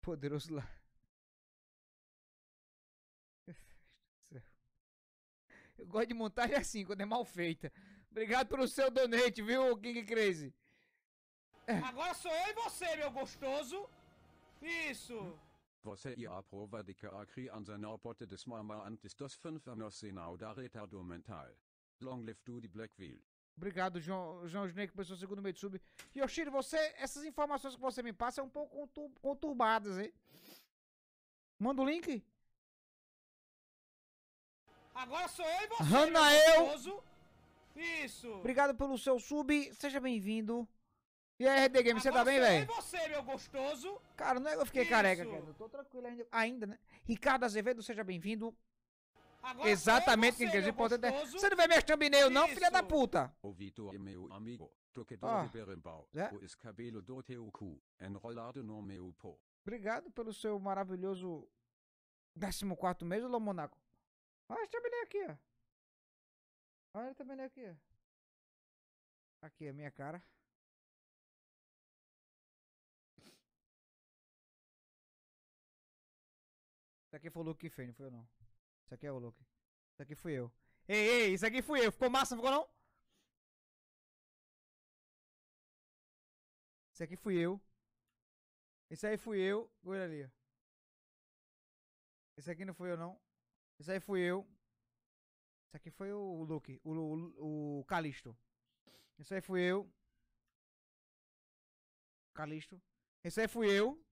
poderoso lá. Eu gosto de montagem assim, quando é mal feita. Obrigado pelo seu donate, viu, King Crazy? Agora sou eu e você, meu gostoso. Isso. Você ia a prova de que a criança não pode desmamar antes dos 5 anos sinal da retardamental. Long live to the Blackville. Obrigado, João, João Junei, que começou o segundo meio de sub. Yoshiro, você, essas informações que você me passa são um pouco conturbadas, hein? Manda o link. Agora sou eu e você. Ranael. Isso. Obrigado pelo seu sub. Seja bem-vindo. E aí, RD Game, você tá bem, velho? você, meu gostoso. Cara, não é que eu fiquei Isso. careca, cara. Eu tô tranquilo ainda, ainda, né? Ricardo Azevedo, seja bem-vindo. Agora Exatamente, você, inclusive pode ter. Você não mexer no thumbnail, não, filha da puta. O Vitor é meu amigo, toquedor oh. Ah. de berimbau. É? O escabelo do teu cu, enrolado no meu Obrigado pelo seu maravilhoso 14 mês, Lô Monaco. Olha ah, esse thumbnail aqui, ó. Olha ah, o thumbnail aqui, ó. Aqui a minha cara. Isso aqui falou o Luke não foi eu não. Isso aqui é o Luke. Isso aqui fui eu. Ei, ei, isso aqui fui eu. Ficou massa, ficou não? Isso aqui fui eu. Isso aí fui eu. Olha ali, ó. Esse aqui não fui eu, não. Esse aí fui eu. Esse aqui foi o Luke, o, o, o Calisto. Esse aí fui eu. Calisto. Esse aí fui eu.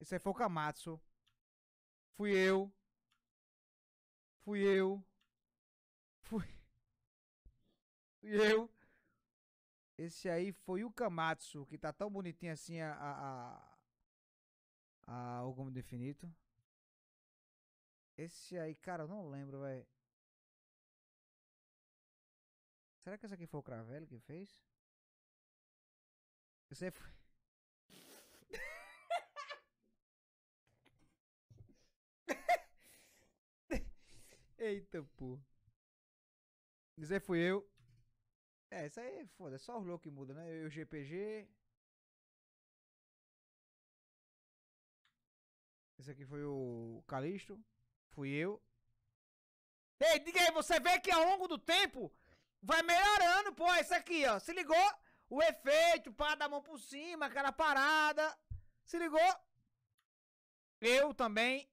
Esse aí foi o Kamatsu. Fui eu. Fui eu. Fui. Fui eu. Esse aí foi o Kamatsu, que tá tão bonitinho assim a. a, a, a o Gomo Definito. Esse aí, cara, eu não lembro, velho. Será que esse aqui foi o Cravelli que fez? Esse aí foi. Eita, pô. Dizer fui eu. É, isso aí é foda. Só o loucos que muda, né? Eu, o GPG. Esse aqui foi o Calixto. Fui eu. Ei, diga aí, você vê que ao longo do tempo vai melhorando, pô. Esse aqui, ó. Se ligou? O efeito, pá, da mão por cima, aquela parada. Se ligou? Eu também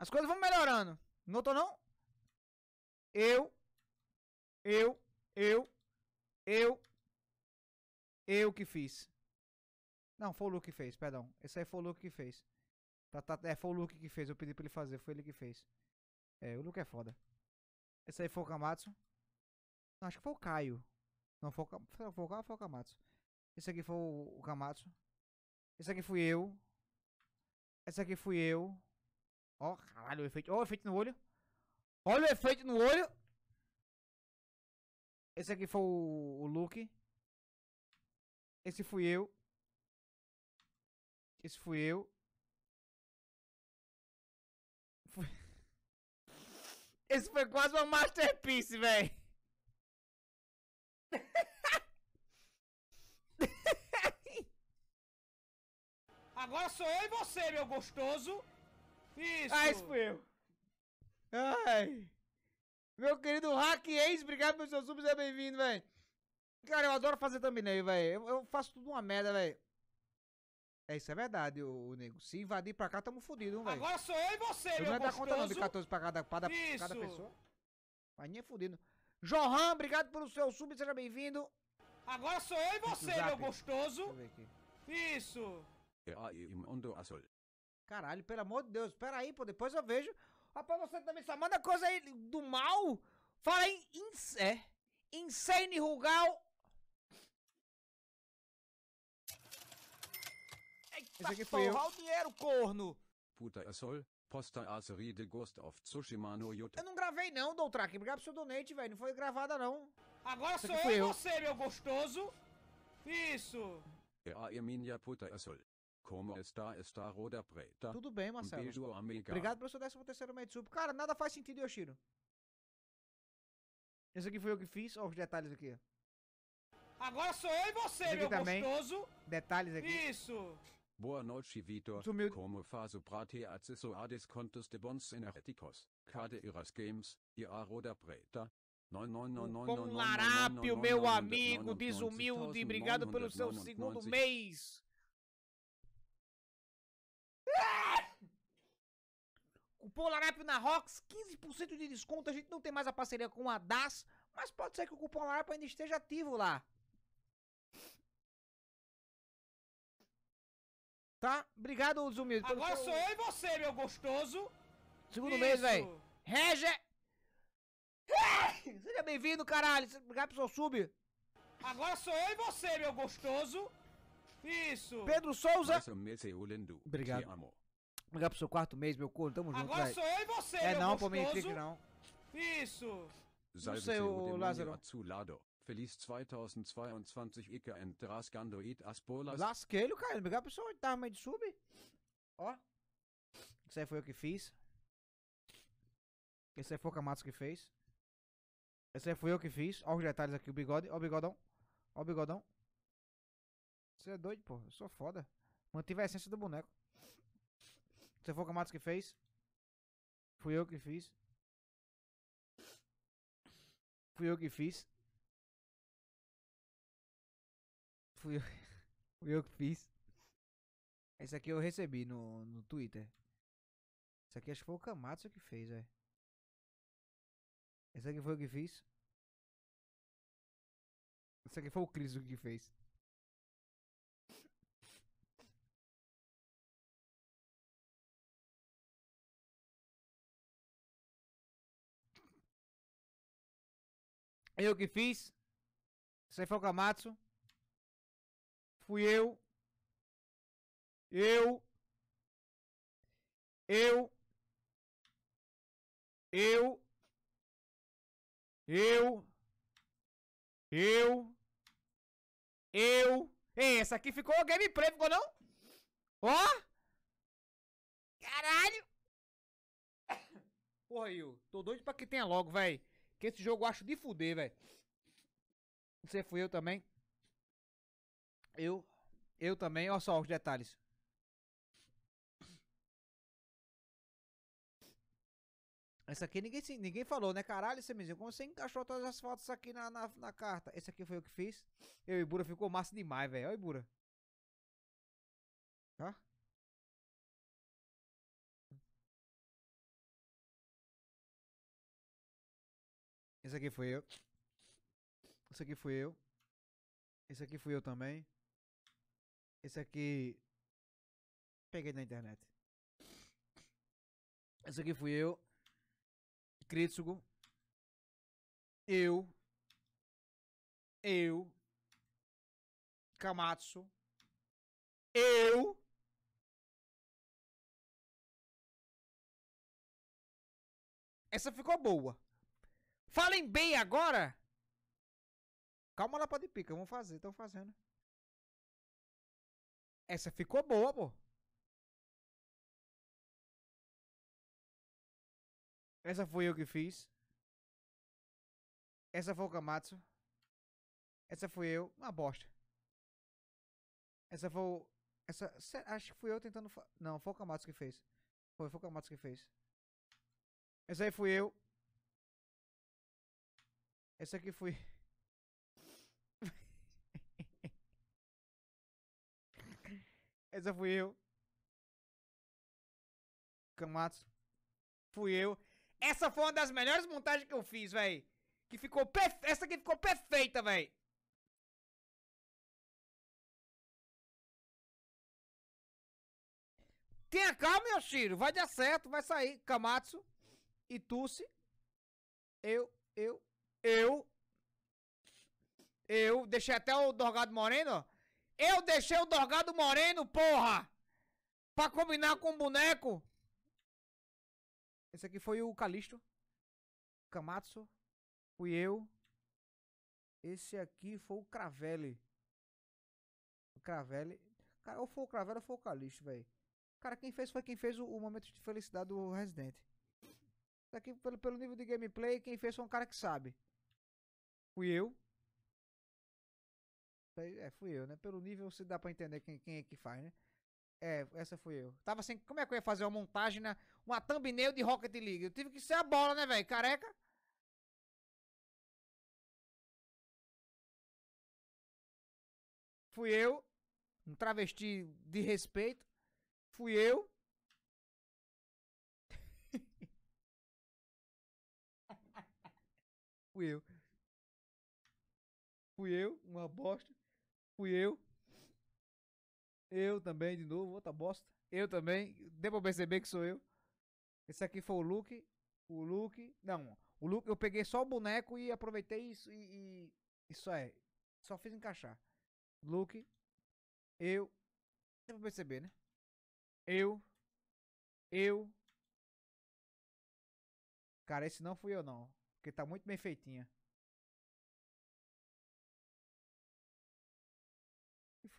as coisas vão melhorando. Notou não? Eu, eu, eu, eu, eu que fiz. Não, foi o Luke que fez, perdão. Esse aí foi o Luke que fez. Tá, tá, é, foi o Luke que fez, eu pedi pra ele fazer, foi ele que fez. É, o Luke é foda. Esse aí foi o Kamatsu. Não, acho que foi o Caio. Não, foi o, foi, foi o Caio foi o Kamatsu. Esse aqui foi o, o Kamatsu. Esse aqui fui eu. Esse aqui fui eu. Ó, caralho, o efeito. Ó, o efeito no olho. Olha o efeito no olho. Esse aqui foi o, o Luke. Esse fui eu. Esse fui eu. Esse foi quase uma masterpiece, véi. Agora sou eu e você, meu gostoso. Isso! Ah, isso fui eu. Ai. Meu querido Hack Ace, obrigado pelo seu sub, seja bem-vindo, velho. Cara, eu adoro fazer thumbnail, velho. Eu, eu, faço tudo uma merda, velho. É, isso é verdade, o, nego. Se invadir pra cá, tamo fudido, velho. Agora sou eu e você, eu meu não gostoso. Não conta não de 14 pra cada, pra cada, isso. pessoa. Mas nem é fudido. Johan, obrigado pelo seu sub, seja bem-vindo. Agora sou eu e você, meu gostoso. Isso. E aí, mundo azul. Caralho, pelo amor de Deus, pera aí, pô, depois eu vejo. Rapaz, você também só manda coisa aí do mal. Fala em, in, é, Insane Rugal. Eita, que porra, o dinheiro, corno. Puta, Posta a série de Ghost of Tsushima no Eu não gravei não, Doutrak. Obrigado é pelo seu donate, velho. Não foi gravada não. Agora Essa sou eu, e você, meu gostoso. Isso. É a minha puta, sol. Como está esta roda preta? Tudo bem, Marcelo. beijo, amiga. Obrigado pelo seu 13 terceiro Metsub. Cara, nada faz sentido, Yoshiro. Esse aqui foi eu que fiz. Olha os detalhes aqui. Agora sou eu e você, meu também. gostoso. Detalhes aqui. Isso. Boa noite, Vitor. Sumiu. Como faz o ter acesso a descontos de bons energéticos? Cade iras games e a roda preta? Não, não, não, não, larápio, meu amigo desumilde. Obrigado pelo seu segundo mês. Polarap na Rocks, 15% de desconto. A gente não tem mais a parceria com a DAS, mas pode ser que o cupom Larap ainda esteja ativo lá. Tá? Obrigado, Zumildo. Agora sou eu e você, meu gostoso. Segundo Isso. mês, velho. Rege. Seja bem-vindo, caralho. Obrigado pelo seu sub. Agora sou eu e você, meu gostoso. Isso. Pedro Souza. Obrigado. Ligar pro seu quarto mês, meu corno, tamo junto. Agora sou eu e você, É não, pô, me clique não. Isso. Não sei, o Lázaro. Feliz 2022 Ica and Rascando cara. Obrigado, pessoal. Oitava meio de sub. Ó. Isso aí foi eu que fiz. Esse aí foi o Camatos que fez. Esse aí foi eu que fiz. Ó os detalhes aqui, o bigode. Ó o bigodão. Ó o bigodão. Você é doido, pô. Eu sou foda. Mantive a essência do boneco. Você foi o Camatos que fez? Fui eu que fiz. Fui eu que fiz. Fui eu, fui eu que fiz. Esse aqui eu recebi no, no Twitter. Esse aqui acho que foi o Kamatsu que fez, velho. Esse aqui foi o que fiz. Esse aqui foi o Cris que fez. Eu que fiz. Isso aí foi o Kamatsu. Fui eu. Eu. Eu. Eu. Eu. Eu. Eu. Ei, essa aqui ficou gameplay, ficou não? Ó! Oh? Caralho! Porra, eu Tô doido pra que tenha logo, véi. Que esse jogo eu acho de fuder, velho. Você fui eu também. Eu. Eu também. Olha só os detalhes. Essa aqui ninguém, ninguém falou, né? Caralho, Semizinho, como você encaixou todas as fotos aqui na, na, na carta? Esse aqui foi eu que fiz. Eu e Bura ficou massa demais, velho. Olha, Bura. Tá? Esse aqui foi eu. Esse aqui foi eu. Esse aqui fui eu também. Esse aqui. Peguei na internet. Esse aqui fui eu. Critsugo. Eu. Eu. Kamatsu. Eu. Essa ficou boa. Falem bem agora! Calma lá, de pica, vamos fazer, estão fazendo. Essa ficou boa, pô. Essa foi eu que fiz. Essa foi o Kamatsu. Essa foi eu. Uma bosta. Essa foi o... Essa... Acho que fui eu tentando... Fa... Não, foi o Kamatsu que fez. Foi, foi o Kamatsu que fez. Essa aí fui eu. Essa aqui foi. Essa fui eu. Camatos. Fui eu. Essa foi uma das melhores montagens que eu fiz, véi. Que ficou perfeita Essa aqui ficou perfeita, véi. Tenha calma, meu Shiro. Vai dar certo, vai sair. Kamatsu, Tussi. eu, eu, eu. Eu deixei até o Dorgado Moreno, ó. Eu deixei o Dorgado Moreno, porra! Pra combinar com o boneco. Esse aqui foi o Calixto. Kamatsu. Fui eu. Esse aqui foi o Cravelli. Cravelli. Cara, ou foi o Cravelli ou foi o Calixto, velho. Cara, quem fez foi quem fez o, o momento de felicidade do Resident. Isso aqui, pelo, pelo nível de gameplay, quem fez foi um cara que sabe fui eu. É, fui eu, né? Pelo nível você dá pra entender quem, quem é que faz, né? É, essa fui eu. Tava assim, como é que eu ia fazer uma montagem, né? uma thumbnail de Rocket League? Eu tive que ser a bola, né, velho? Careca. Fui eu. Um travesti de respeito. Fui eu. fui eu. Fui eu, uma bosta. Fui eu. Eu também, de novo, outra bosta. Eu também. Deu pra perceber que sou eu. Esse aqui foi o Luke. O Luke. Não, o Luke, eu peguei só o boneco e aproveitei isso e. e isso é. Só fiz encaixar. Luke. Eu. Deu pra perceber, né? Eu. Eu. Cara, esse não fui eu, não. Porque tá muito bem feitinha.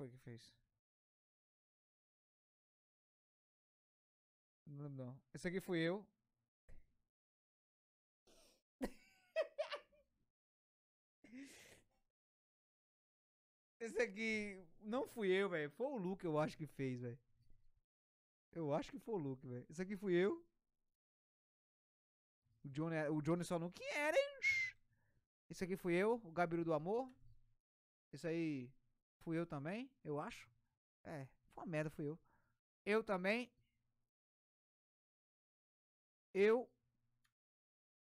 foi que fez? Não lembro não. Esse aqui fui eu. Esse aqui não fui eu, velho. Foi o Luke, eu acho que fez, velho. Eu acho que foi o Luke, velho. Esse aqui fui eu. O Johnny, o Johnny só não que era, hein? Esse aqui fui eu, o Gabiru do Amor. Esse aí Fui eu também, eu acho. É, foi uma merda, fui eu. Eu também. Eu.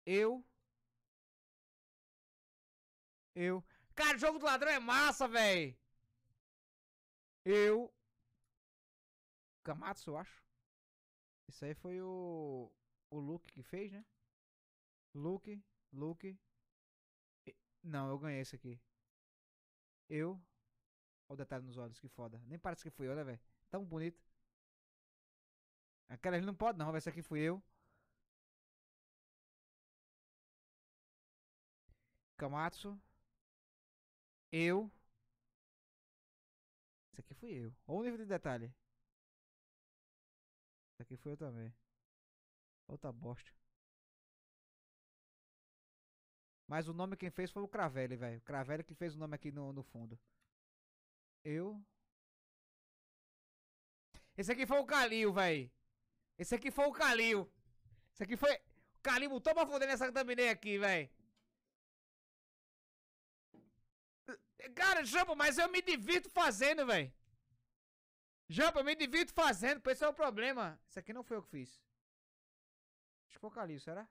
Eu. Eu. Cara, jogo do ladrão é massa, velho. Eu. Gamatsu, eu acho. Isso aí foi o. O Luke que fez, né? Luke, Luke. Não, eu ganhei esse aqui. Eu. Olha o detalhe nos olhos, que foda. Nem parece que fui eu, né, velho? Tão bonito. Aquela ali não pode não, vai ser aqui fui eu. Kamatsu. Eu. Isso aqui fui eu. Olha o nível de detalhe. Isso aqui fui eu também. Outra bosta. Mas o nome quem fez foi o Cravelli, velho. O Cravelli que fez o nome aqui no, no fundo. Eu? Esse aqui foi o Calil, véi. Esse aqui foi o Calil. Esse aqui foi... O Calil botou pra foder nessa thumbnail aqui, véi. Cara, Jampa, mas eu me divirto fazendo, véi. Jampa, eu me divirto fazendo. Esse é o problema. Esse aqui não foi eu que fiz. Acho que foi o Calil, será?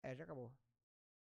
É, já acabou.